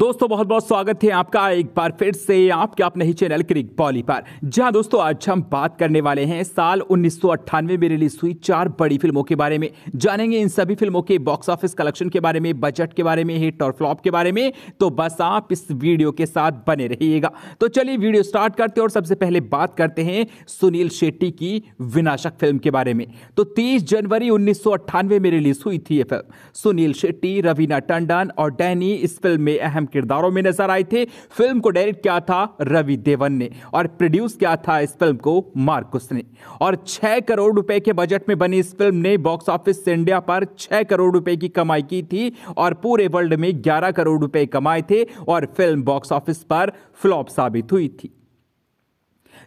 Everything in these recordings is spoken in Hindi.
दोस्तों बहुत बहुत स्वागत है आपका एक बार फिर से आपके अपने ही चैनल क्रिक बॉली पर जहां दोस्तों आज हम बात करने वाले हैं साल उन्नीस में रिलीज हुई चार बड़ी फिल्मों के बारे में जानेंगे इन सभी फिल्मों के बॉक्स ऑफिस कलेक्शन के बारे में बजट के बारे में हिट और फ्लॉप के बारे में तो बस आप इस वीडियो के साथ बने रहिएगा तो चलिए वीडियो स्टार्ट करते हैं और सबसे पहले बात करते हैं सुनील शेट्टी की विनाशक फिल्म के बारे में तो तीस जनवरी उन्नीस में रिलीज हुई थी ये फिल्म सुनील शेट्टी रवीना टंडन और डैनी इस फिल्म में अहम अहम किरदारों में नजर आए थे फिल्म को डायरेक्ट किया था रवि देवन ने और प्रोड्यूस किया था इस फिल्म को मार्कुस ने और छह करोड़ रुपए के बजट में बनी इस फिल्म ने बॉक्स ऑफिस इंडिया पर छह करोड़ रुपए की कमाई की थी और पूरे वर्ल्ड में ग्यारह करोड़ रुपए कमाए थे और फिल्म बॉक्स ऑफिस पर फ्लॉप साबित हुई थी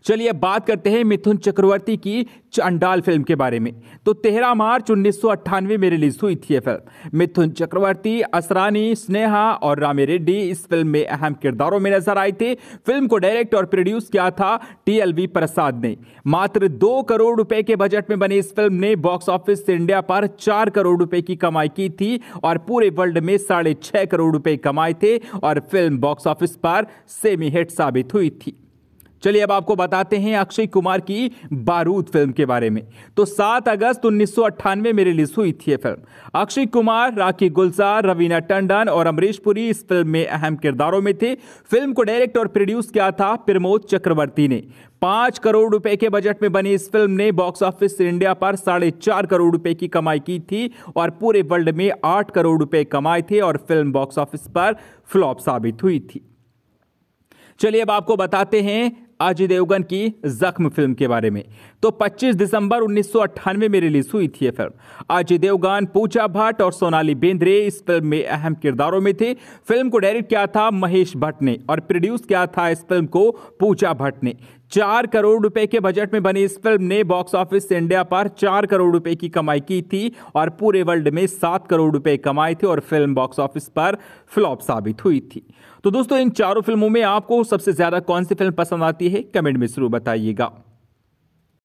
चलिए बात करते हैं मिथुन चक्रवर्ती की चंडाल फिल्म के बारे में तो तेरह मार्च उन्नीस में रिलीज हुई थी यह फिल्म मिथुन चक्रवर्ती असरानी स्नेहा और रामी रेड्डी इस फिल्म में अहम किरदारों में नजर आए थे फिल्म को डायरेक्ट और प्रोड्यूस किया था टीएलवी प्रसाद ने मात्र दो करोड़ रुपए के बजट में बनी इस फिल्म ने बॉक्स ऑफिस से इंडिया पर चार करोड़ रुपए की कमाई की थी और पूरे वर्ल्ड में साढ़े छह करोड़ रुपए कमाए थे और फिल्म बॉक्स ऑफिस पर सेमी हिट साबित हुई थी चलिए अब आपको बताते हैं अक्षय कुमार की बारूद फिल्म के बारे में तो 7 अगस्त उन्नीस में रिलीज हुई थी ये फिल्म अक्षय कुमार राखी गुलजार रवीना टंडन और अमरीश पुरी इस फिल्म में अहम किरदारों में थे फिल्म को डायरेक्ट और प्रोड्यूस किया था प्रमोद चक्रवर्ती ने पांच करोड़ रुपए के बजट में बनी इस फिल्म ने बॉक्स ऑफिस इंडिया पर साढ़े चार करोड़ रुपए की कमाई की थी और पूरे वर्ल्ड में आठ करोड़ रुपए कमाए थे और फिल्म बॉक्स ऑफिस पर फ्लॉप साबित हुई थी चलिए अब आपको बताते हैं अजय देवगन की जख्म फिल्म के बारे में तो 25 दिसंबर उन्नीस में रिलीज हुई थी फिल्म अजय देवगन पूजा भट्ट और सोनाली बेंद्रे इस फिल्म में अहम किरदारों में थे फिल्म को डायरेक्ट किया था महेश भट्ट ने और प्रोड्यूस किया था इस फिल्म को पूजा भट्ट ने चार करोड़ रुपए के बजट में बनी इस फिल्म ने बॉक्स ऑफिस इंडिया पर चार करोड़ रुपए की कमाई की थी और पूरे वर्ल्ड में सात करोड़ रुपए कमाए थे और फिल्म बॉक्स ऑफिस पर फ्लॉप साबित हुई थी तो दोस्तों इन चारों फिल्मों में आपको सबसे ज्यादा कौन सी फिल्म पसंद आती है कमेंट में जरूर बताइएगा